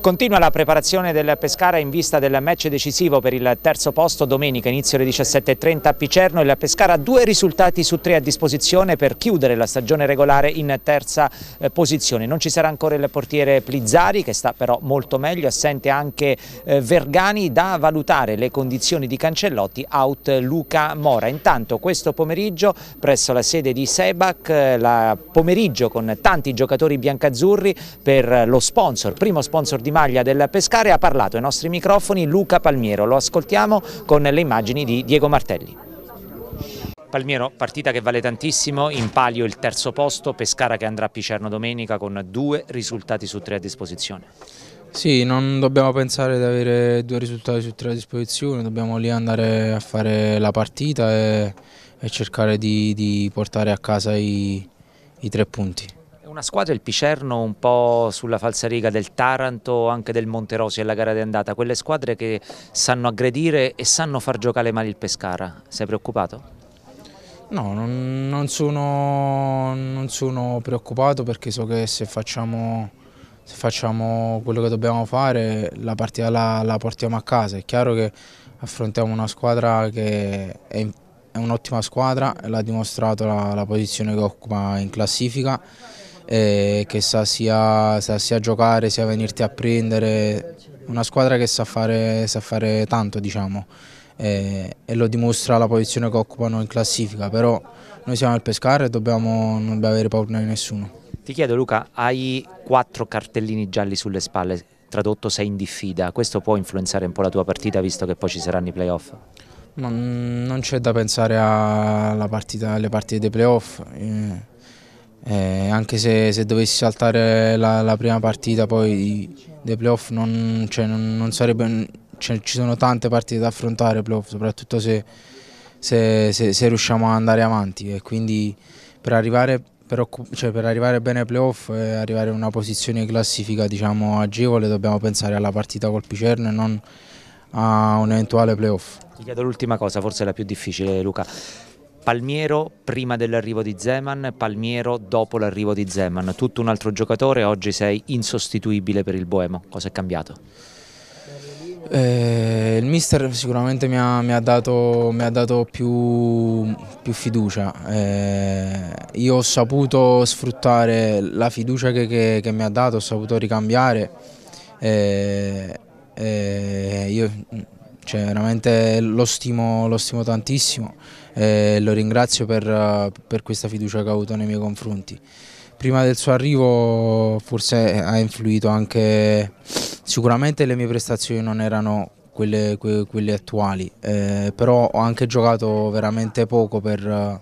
Continua la preparazione del Pescara in vista del match decisivo per il terzo posto domenica inizio alle 17.30 a Picerno. Il Pescara ha due risultati su tre a disposizione per chiudere la stagione regolare in terza eh, posizione. Non ci sarà ancora il portiere Plizzari che sta però molto meglio, assente anche eh, Vergani da valutare le condizioni di Cancellotti out Luca Mora. Intanto questo pomeriggio presso la sede di Sebac, eh, la pomeriggio con tanti giocatori biancazzurri per lo sponsor, primo sponsor di di maglia del Pescare ha parlato ai nostri microfoni Luca Palmiero. Lo ascoltiamo con le immagini di Diego Martelli. Palmiero, partita che vale tantissimo, in palio il terzo posto, Pescara che andrà a Picerno domenica con due risultati su tre a disposizione. Sì, non dobbiamo pensare di avere due risultati su tre a disposizione, dobbiamo lì andare a fare la partita e, e cercare di, di, portare a casa i, i tre punti. Una squadra, il Picerno, un po' sulla falsariga del Taranto, o anche del Monterosi alla gara di andata, quelle squadre che sanno aggredire e sanno far giocare male il Pescara. Sei preoccupato? No, non, non, sono, non sono, preoccupato perché so che se facciamo, se facciamo, quello che dobbiamo fare la partita la, la portiamo a casa. È chiaro che affrontiamo una squadra che è in è un'ottima squadra, l'ha dimostrato la, la, posizione che occupa in classifica eh, che sa sia, sa sia, giocare sia venirti a prendere, una squadra che sa fare, sa fare tanto diciamo eh, e lo dimostra la posizione che occupano in classifica, però noi siamo il Pescara e dobbiamo, non dobbiamo avere paura di nessuno. Ti chiedo Luca, hai quattro cartellini gialli sulle spalle, tradotto sei in diffida, questo può influenzare un po' la tua partita visto che poi ci saranno i playoff? Non, c'è da pensare alle partite dei playoff, eh, eh, anche se, se, dovessi saltare la, la, prima partita poi dei playoff non, cioè, non, non sarebbe, cioè, ci sono tante partite da affrontare playoff soprattutto se, se, se, riusciamo ad andare avanti e quindi per arrivare, per, cioè, per arrivare bene ai playoff e arrivare in una posizione classifica diciamo, agevole dobbiamo pensare alla partita col Picerno e non a un eventuale playoff. Ti chiedo l'ultima cosa, forse la più difficile Luca, Palmiero prima dell'arrivo di Zeman, Palmiero dopo l'arrivo di Zeman, tutto un altro giocatore, oggi sei insostituibile per il Boemo, cosa è cambiato? Eh, il mister sicuramente mi ha, mi ha dato, mi ha dato più, più fiducia, eh, io ho saputo sfruttare la fiducia che, che, che mi ha dato, ho saputo ricambiare, eh, eh io cioè, veramente lo stimo, lo stimo tantissimo e lo ringrazio per, per questa fiducia che ha avuto nei miei confronti. Prima del suo arrivo forse ha influito anche, sicuramente le mie prestazioni non erano quelle, que, quelle attuali, eh, però ho anche giocato veramente poco per,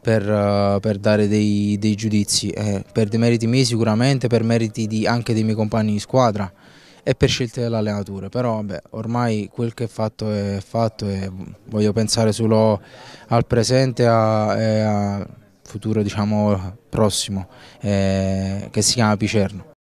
per, per dare dei, dei giudizi, eh, per demeriti miei sicuramente, per meriti di, anche dei miei compagni di squadra e per scelte dell'allenatore, però vabbè, ormai quel che è fatto è fatto e voglio pensare solo al presente a, e al futuro diciamo, prossimo eh, che si chiama Picerno.